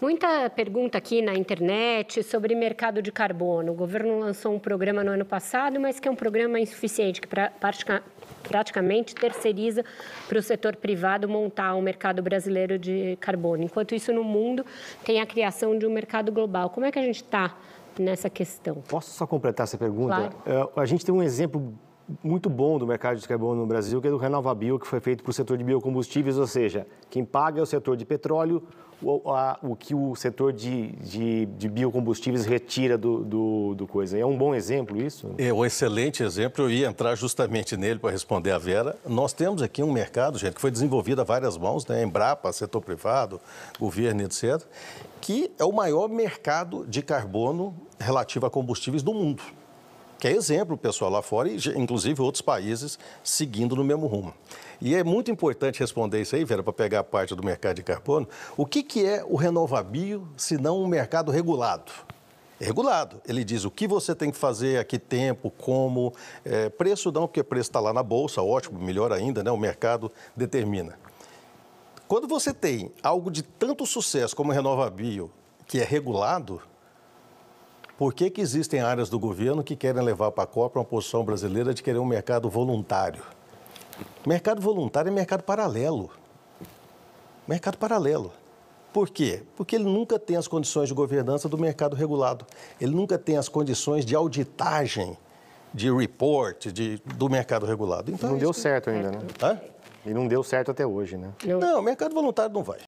Muita pergunta aqui na internet sobre mercado de carbono. O governo lançou um programa no ano passado, mas que é um programa insuficiente, que pra, praticamente terceiriza para o setor privado montar o um mercado brasileiro de carbono. Enquanto isso, no mundo, tem a criação de um mercado global. Como é que a gente está nessa questão? Posso só completar essa pergunta? Claro. Uh, a gente tem um exemplo muito bom do mercado de carbono no Brasil, que é do Renovabil, que foi feito para o setor de biocombustíveis, ou seja, quem paga é o setor de petróleo, o, a, o que o setor de, de, de biocombustíveis retira do, do, do, coisa. É um bom exemplo isso? É um excelente exemplo, eu ia entrar justamente nele para responder a Vera. Nós temos aqui um mercado, gente, que foi desenvolvido a várias mãos, né? Embrapa, setor privado, governo, etc., que é o maior mercado de carbono relativo a combustíveis do mundo que é exemplo, pessoal, lá fora e inclusive outros países seguindo no mesmo rumo. E é muito importante responder isso aí, Vera, para pegar a parte do mercado de carbono. O que, que é o renovabil, se não um mercado regulado? É regulado. Ele diz o que você tem que fazer, a que tempo, como. É, preço não, porque preço está lá na bolsa, ótimo, melhor ainda, né? o mercado determina. Quando você tem algo de tanto sucesso como o Renovabil, que é regulado, por que, que existem áreas do governo que querem levar para a Copa uma posição brasileira de querer um mercado voluntário? Mercado voluntário é mercado paralelo. Mercado paralelo. Por quê? Porque ele nunca tem as condições de governança do mercado regulado. Ele nunca tem as condições de auditagem, de report, de, do mercado regulado. Então, não é deu que... certo ainda, é. né? Hã? E não deu certo até hoje, né? Não, mercado voluntário não vai.